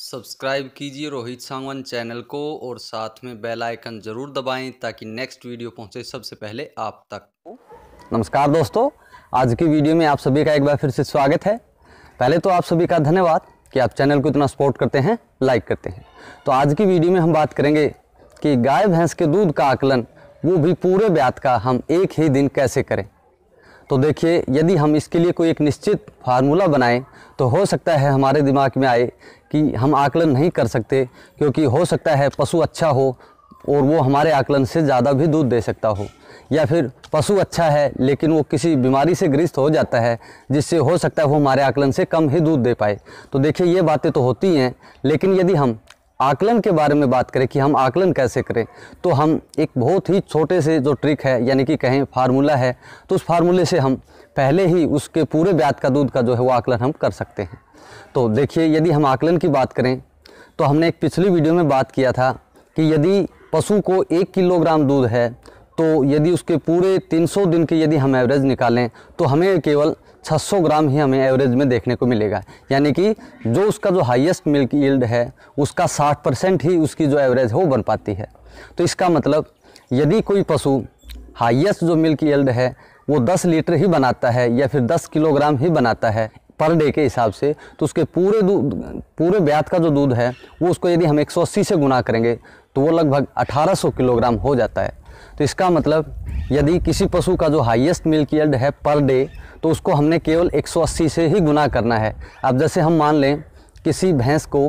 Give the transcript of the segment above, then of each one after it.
subscribe कीजिए Rohit सांगवन channel को और साथ में बेल आइकन ज़रूर दबाएं ताकि नेक्स्ट वीडियो पहुंचे सबसे पहले आप तक नमस्कार दोस्तों आज की वीडियो में आप सभी का एक बार फिर से स्वागत है पहले तो आप सभी का धन्यवाद कि आप चैनल को इतना सपोर्ट करते हैं लाइक करते हैं तो आज की वीडियो में हम बात करेंगे कि गाय भैंस के दूध का आकलन वो भी पूरे ब्यात का हम एक ही दिन कैसे करें तो देखिए यदि हम इसके लिए कोई एक निश्चित फार्मूला बनाएं तो हो सकता है हमारे दिमाग में आए कि हम आकलन नहीं कर सकते क्योंकि हो सकता है पशु अच्छा हो और वो हमारे आकलन से ज़्यादा भी दूध दे सकता हो या फिर पशु अच्छा है लेकिन वो किसी बीमारी से ग्रस्त हो जाता है जिससे हो सकता है वो हमारे आकलन से कम ही दूध दे पाए तो देखिए ये बातें तो होती हैं लेकिन यदि हम आकलन के बारे में बात करें कि हम आकलन कैसे करें तो हम एक बहुत ही छोटे से जो ट्रिक है यानी कि कहें फार्मूला है तो उस फार्मूले से हम पहले ही उसके पूरे ब्याज का दूध का जो है वो आकलन हम कर सकते हैं तो देखिए यदि हम आकलन की बात करें तो हमने एक पिछली वीडियो में बात किया था कि यदि पशु को एक किलोग्राम दूध है तो यदि उसके पूरे 300 दिन के यदि हम एवरेज निकालें तो हमें केवल 600 ग्राम ही हमें एवरेज में देखने को मिलेगा यानी कि जो उसका जो हाईएस्ट मिल्क यील्ड है उसका 60 परसेंट ही उसकी जो एवरेज है वो बन पाती है तो इसका मतलब यदि कोई पशु हाईएस्ट जो मिल्क यील्ड है वो 10 लीटर ही बनाता है या फिर 10 किलोग्राम ही बनाता है पर डे के हिसाब से तो उसके पूरे दूध पूरे ब्यात का जो दूध है वो उसको यदि हम एक से गुना करेंगे तो वो लगभग अठारह किलोग्राम हो जाता है तो इसका मतलब यदि किसी पशु का जो हाईएस्ट मिल्क यल्ड है पर डे तो उसको हमने केवल 180 से ही गुना करना है अब जैसे हम मान लें किसी भैंस को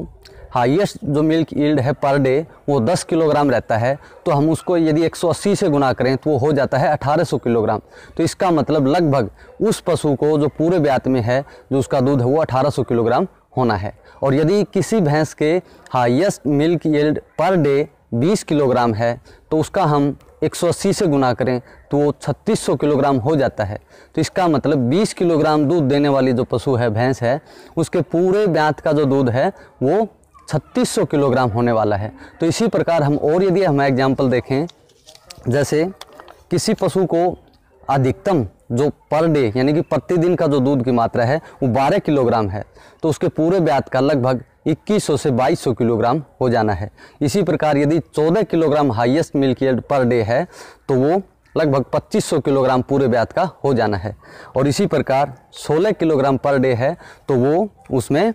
हाईएस्ट जो मिल्क यल्ड है पर डे वो 10 किलोग्राम रहता है तो हम उसको यदि 180 से गुना करें तो वो हो जाता है 1800 किलोग्राम तो इसका मतलब लगभग उस पशु को जो पूरे ब्यात में है जो उसका दूध है वो अठारह किलोग्राम होना है और यदि किसी भैंस के highest milk yield per day 20 kilogram है तो उसका हम 180 से गुना करें तो वो 3600 किलोग्राम हो जाता है तो इसका मतलब 20 किलोग्राम दूध देने वाली जो पशु है भैंस है उसके पूरे ब्यात का जो दूध है वो 3600 किलोग्राम होने वाला है तो इसी प्रकार हम और यदि हम एग्जाम्पल देखें जैसे किसी पशु को अधिकतम जो पर डे यानी कि प्रतिदिन का जो दूध की मात्रा है वो 12 किलोग्राम है तो उसके पूरे ब्यात का लगभग 2100 से 2200 किलोग्राम हो जाना है इसी प्रकार यदि 14 kilogram highest milk yield per day है तो वो लगभग 2500 किलोग्राम पूरे ब्याज का हो जाना है और इसी प्रकार 16 किलोग्राम पर डे है तो वो उसमें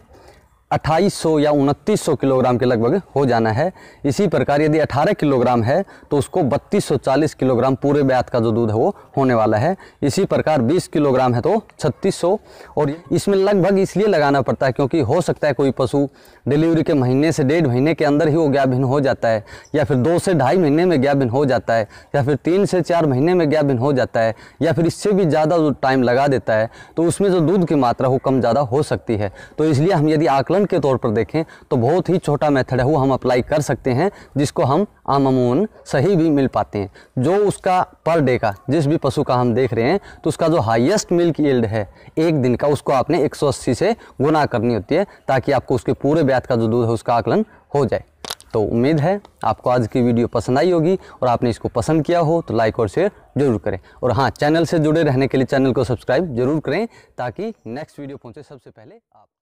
2800 या उनतीस किलोग्राम के लगभग हो जाना है इसी प्रकार यदि 18 किलोग्राम है तो उसको 3240 किलोग्राम पूरे ब्यात का जो दूध है वो होने वाला है इसी प्रकार 20 किलोग्राम है तो 3600 और इसमें लगभग इसलिए लगाना पड़ता है क्योंकि हो सकता है कोई पशु डिलीवरी के महीने से डेढ़ महीने के अंदर ही वो गैबिन हो जाता है या फिर दो से ढाई महीने में गैबिन हो जाता है या फिर तीन से चार महीने में गैबिन हो जाता है या फिर इससे भी ज़्यादा टाइम लगा देता है तो उसमें जो दूध की मात्रा वो कम ज़्यादा हो सकती है तो इसलिए हम यदि आकलन मेथड के तौर पर देखें तो बहुत ही छोटा मेथड है वो हम अप्लाई कर सकते हैं जिसको हम आमूमन सही भी मिल पाते हैं जो उसका पर डे का जिस भी पशु का हम देख रहे हैं तो उसका जो हाईएस्ट मिल्क यील्ड है एक दिन का उसको आपने 180 से गुना करनी होती है ताकि आपको उसके पूरे ब्याज का जो दूध है उसका आकलन हो जाए तो उम्मीद है आपको आज की वीडियो पसंद आई होगी और आपने इसको पसंद किया हो तो लाइक और शेयर जरूर करें और हाँ चैनल से जुड़े रहने के लिए चैनल को सब्सक्राइब जरूर करें ताकि नेक्स्ट वीडियो पहुंचे सबसे पहले आप